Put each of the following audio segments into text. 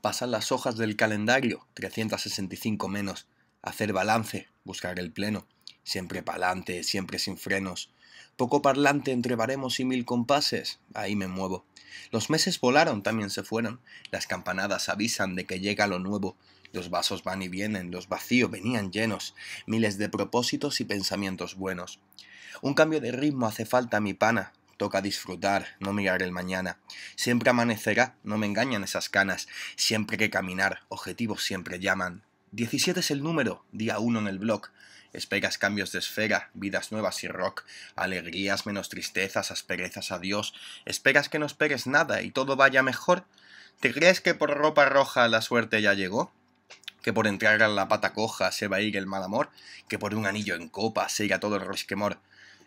pasan las hojas del calendario, 365 menos, hacer balance, buscar el pleno, siempre pa'lante, siempre sin frenos. Poco parlante entre baremos y mil compases, ahí me muevo. Los meses volaron, también se fueron, las campanadas avisan de que llega lo nuevo, los vasos van y vienen, los vacíos venían llenos, miles de propósitos y pensamientos buenos. Un cambio de ritmo hace falta, mi pana, toca disfrutar, no mirar el mañana. Siempre amanecerá, no me engañan esas canas, siempre que caminar, objetivos siempre llaman. 17 es el número, día uno en el blog. Esperas cambios de esfera, vidas nuevas y rock, alegrías menos tristezas, asperezas, Dios. Esperas que no esperes nada y todo vaya mejor. ¿Te crees que por ropa roja la suerte ya llegó? que por entrar a la pata coja se va a ir el mal amor, que por un anillo en copa se irá todo el resquemor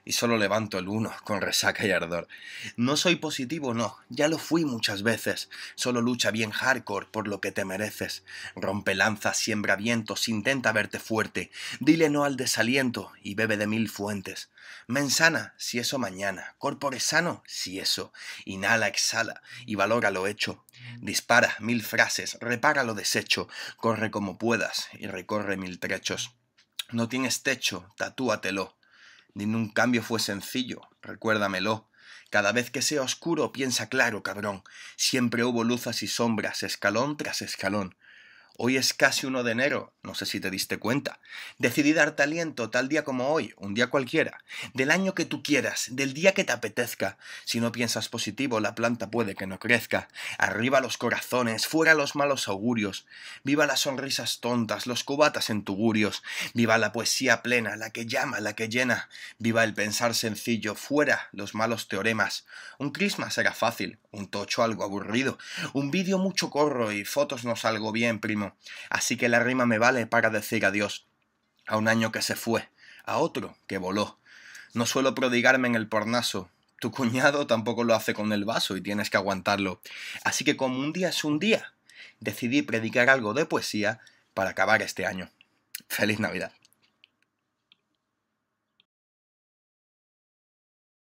y solo levanto el uno con resaca y ardor. No soy positivo, no, ya lo fui muchas veces. Solo lucha bien hardcore por lo que te mereces. Rompe lanzas, siembra vientos, intenta verte fuerte. Dile no al desaliento y bebe de mil fuentes. Mensana, si eso mañana. Corpore sano, si eso. Inhala, exhala y valora lo hecho. Dispara mil frases, repara lo deshecho. Corre como puedas y recorre mil trechos. No tienes techo, tatúatelo Ningún cambio fue sencillo, recuérdamelo. Cada vez que sea oscuro piensa claro, cabrón. Siempre hubo luzas y sombras, escalón tras escalón. Hoy es casi 1 de enero, no sé si te diste cuenta. Decidí darte aliento tal día como hoy, un día cualquiera, del año que tú quieras, del día que te apetezca. Si no piensas positivo, la planta puede que no crezca. Arriba los corazones, fuera los malos augurios. Viva las sonrisas tontas, los cubatas en tugurios. Viva la poesía plena, la que llama, la que llena. Viva el pensar sencillo, fuera los malos teoremas. Un crisma será fácil, un tocho algo aburrido, un vídeo mucho corro y fotos no salgo bien, primo. Así que la rima me vale para decir adiós a un año que se fue, a otro que voló. No suelo prodigarme en el pornazo, tu cuñado tampoco lo hace con el vaso y tienes que aguantarlo. Así que como un día es un día, decidí predicar algo de poesía para acabar este año. Feliz Navidad.